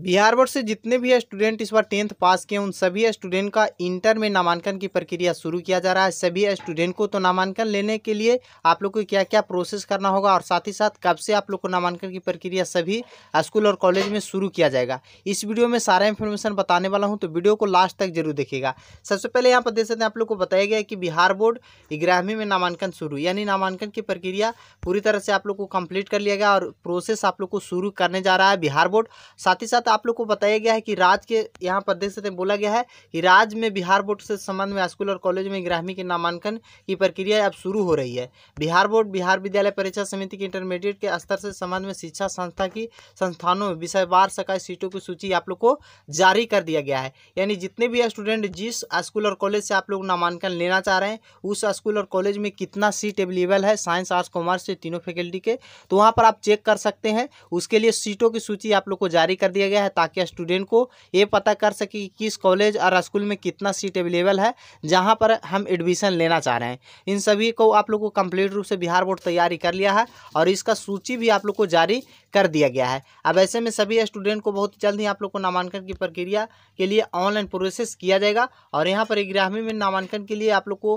Bihar board से जितने भी स्टूडेंट इस बार टेंथ पास किए उन सभी स्टूडेंट का इंटर में नामांकन की प्रक्रिया शुरू किया जा रहा है सभी स्टूडेंट को तो नामांकन लेने के लिए आप लोग को क्या क्या प्रोसेस करना होगा और साथ ही साथ कब से आप लोग को नामांकन की प्रक्रिया सभी स्कूल और कॉलेज में शुरू किया जाएगा इस वीडियो में सारा इन्फॉर्मेशन बताने वाला हूँ तो वीडियो को लास्ट तक जरूर देखेगा सबसे पहले यहाँ पर देख सकते हैं आप लोग को बताया गया कि बिहार बोर्ड ग्रामीण में नामांकन शुरू यानी नामांकन की प्रक्रिया पूरी तरह से आप लोग को कम्प्लीट कर लिया गया और प्रोसेस आप लोग को शुरू करने जा रहा है बिहार बोर्ड साथ ही साथ साथ आप लोग को बताया गया है कि राज्य के यहाँ पर देख सकते हैं बोला गया है कि राज्य में बिहार बोर्ड से संबंध में स्कूल और कॉलेज में ग्राहमी के नामांकन की प्रक्रिया अब शुरू हो रही है बिहार बोर्ड बिहार विद्यालय परीक्षा समिति की इंटरमीडिएट के स्तर से संबंध में शिक्षा संस्था की संस्थानों में विषयवार सकाय सीटों की सूची आप लोग को जारी कर दिया गया है यानी जितने भी स्टूडेंट जिस स्कूल और कॉलेज से आप लोग नामांकन लेना चाह रहे हैं उस स्कूल और कॉलेज में कितना सीट अवेलेबल है साइंस आर्ट्स कॉमर्स तीनों फैकल्टी के तो वहाँ पर आप चेक कर सकते हैं उसके लिए सीटों की सूची आप लोग को जारी कर दिया गया गया है ताकि स्टूडेंट को ये पता कर सके कि किस कॉलेज और स्कूल में कितना सीट अवेलेबल है जहाँ पर हम एडमिशन लेना चाह रहे हैं इन सभी को आप लोग को कम्प्लीट रूप से बिहार बोर्ड तैयारी कर लिया है और इसका सूची भी आप लोग को जारी कर दिया गया है अब ऐसे में सभी स्टूडेंट को बहुत जल्द ही आप लोग को नामांकन की प्रक्रिया के लिए ऑनलाइन प्रोसेस किया जाएगा और यहाँ पर ग्रामीण में नामांकन के लिए आप लोग को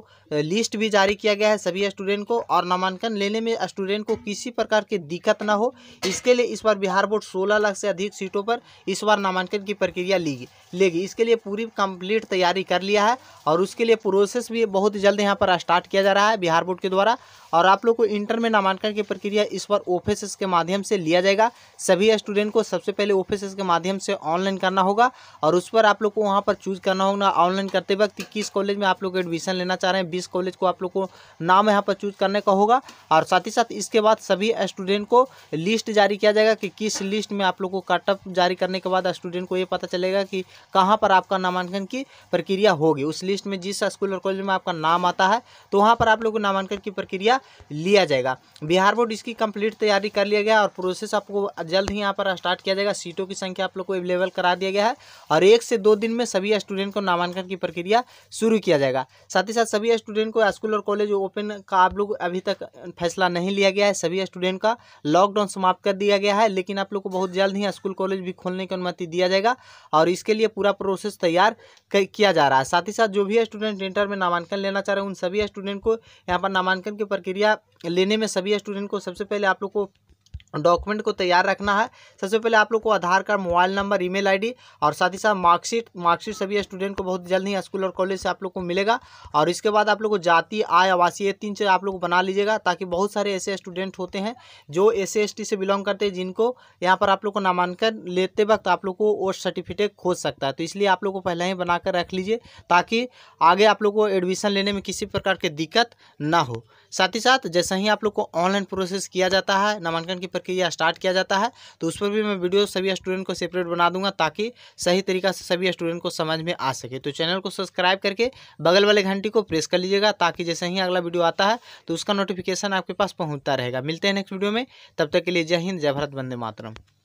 लिस्ट भी जारी किया गया है सभी स्टूडेंट को और नामांकन लेने में स्टूडेंट को किसी प्रकार की दिक्कत ना हो इसके लिए इस बार बिहार बोर्ड सोलह लाख से अधिक सीटों पर इस बार नामांकन की प्रक्रिया ली लेगी इसके लिए पूरी कंप्लीट तैयारी कर लिया है और उसके लिए प्रोसेस भी बहुत जल्द यहाँ पर स्टार्ट किया जा रहा है बिहार बोर्ड के द्वारा और आप लोग को इंटर में नामांकन की प्रक्रिया इस बार ओफेसिस के माध्यम से लिया जाएगा सभी स्टूडेंट को सबसे पहले ओफेसिस के माध्यम से ऑनलाइन करना होगा और उस पर आप लोग को वहाँ पर चूज करना होगा ऑनलाइन करते वक्त किस कॉलेज में आप लोग एडमिशन लेना चाह रहे हैं बीस कॉलेज को आप लोग को नाम यहाँ पर चूज करने का होगा और साथ ही साथ इसके बाद सभी स्टूडेंट को लिस्ट जारी किया जाएगा कि किस लिस्ट में आप लोग को कटअप जारी करने के बाद स्टूडेंट को ये पता चलेगा कि कहाँ पर आपका नामांकन की प्रक्रिया होगी उस लिस्ट में जिस स्कूल और कॉलेज में आपका नाम आता है तो वहाँ पर आप लोग को नामांकन की प्रक्रिया लिया जाएगा बिहार बोर्ड इसकी कंप्लीट तैयारी कर लिया गया और प्रोसेस आपको जल्द ही यहाँ पर स्टार्ट किया जाएगा सीटों की संख्या आप लोग को अवेलेबल करा दिया गया है और एक से दो दिन में सभी स्टूडेंट को नामांकन की प्रक्रिया शुरू किया जाएगा साथ ही साथ सभी स्टूडेंट को स्कूल और कॉलेज ओपन का आप लोग अभी तक फैसला नहीं लिया गया है सभी स्टूडेंट का लॉकडाउन समाप्त कर दिया गया है लेकिन आप लोग को बहुत जल्द ही स्कूल कॉलेज भी खोलने की अनुमति दिया जाएगा और इसके लिए पूरा प्रोसेस तैयार किया जा रहा है साथ ही साथ जो भी स्टूडेंट इंटर में नामांकन लेना चाह रहे हैं उन सभी स्टूडेंट को यहाँ पर नामांकन की प्रक्रिया लेने में सभी स्टूडेंट को सबसे पहले आप लोग को डॉक्यूमेंट को तैयार रखना है सबसे पहले आप लोग को Aadhaar card mobile number email ID और साथ ही साथ मार्कशीट मार्कशीट सभी स्टूडेंट को बहुत जल्द ही स्कूल और कॉलेज से आप लोग को मिलेगा और इसके बाद आप लोग को जाति आय आवासीय तीन चीज़ आप लोग बना लीजिएगा ताकि बहुत सारे ऐसे स्टूडेंट होते हैं जो एस सी से बिलोंग करते हैं जिनको यहाँ पर आप लोग को नामांकन लेते वक्त आप लोग को वो सर्टिफिकेट खोज सकता है तो इसलिए आप लोग को पहले ही बनाकर रख लीजिए ताकि आगे आप लोग को एडमिशन लेने में किसी प्रकार की दिक्कत ना हो साथ ही साथ जैसे ही आप लोग को ऑनलाइन प्रोसेस किया जाता है नामांकन की प्रक्रिया यह स्टार्ट किया जाता है तो उस पर भी मैं वीडियो सभी स्टूडेंट को सेपरेट बना दूंगा ताकि सही तरीका से सभी स्टूडेंट को समझ में आ सके तो चैनल को सब्सक्राइब करके बगल वाले घंटी को प्रेस कर लीजिएगा ताकि जैसे ही अगला वीडियो आता है तो उसका नोटिफिकेशन आपके पास पहुँचता रहेगा मिलते हैं नेक्स्ट वीडियो में तब तक के लिए जय हिंद जय भारत वंदे मातरम